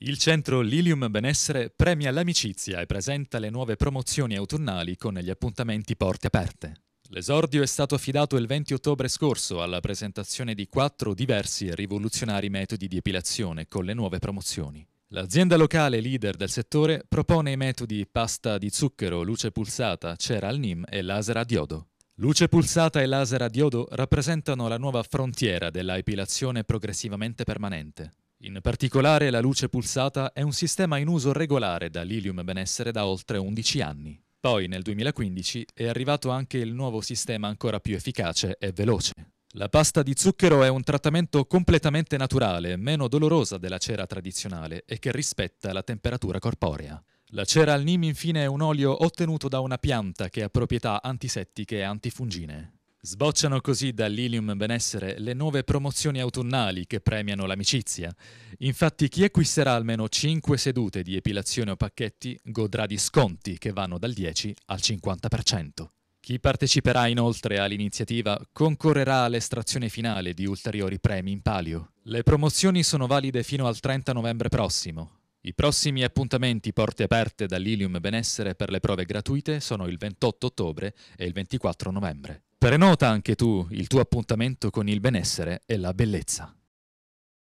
Il centro Lilium Benessere premia l'amicizia e presenta le nuove promozioni autunnali con gli appuntamenti porte aperte. L'esordio è stato affidato il 20 ottobre scorso alla presentazione di quattro diversi e rivoluzionari metodi di epilazione con le nuove promozioni. L'azienda locale leader del settore propone i metodi pasta di zucchero, luce pulsata, cera al NIM e laser a diodo. Luce pulsata e laser a diodo rappresentano la nuova frontiera della epilazione progressivamente permanente. In particolare la luce pulsata è un sistema in uso regolare da Lilium Benessere da oltre 11 anni. Poi nel 2015 è arrivato anche il nuovo sistema ancora più efficace e veloce. La pasta di zucchero è un trattamento completamente naturale, meno dolorosa della cera tradizionale e che rispetta la temperatura corporea. La cera al NIM infine è un olio ottenuto da una pianta che ha proprietà antisettiche e antifungine. Sbocciano così dall'Ilium Benessere le nuove promozioni autunnali che premiano l'amicizia. Infatti chi acquisterà almeno 5 sedute di epilazione o pacchetti godrà di sconti che vanno dal 10 al 50%. Chi parteciperà inoltre all'iniziativa concorrerà all'estrazione finale di ulteriori premi in palio. Le promozioni sono valide fino al 30 novembre prossimo. I prossimi appuntamenti porte aperte dall'Ilium Benessere per le prove gratuite sono il 28 ottobre e il 24 novembre. Prenota anche tu il tuo appuntamento con il benessere e la bellezza.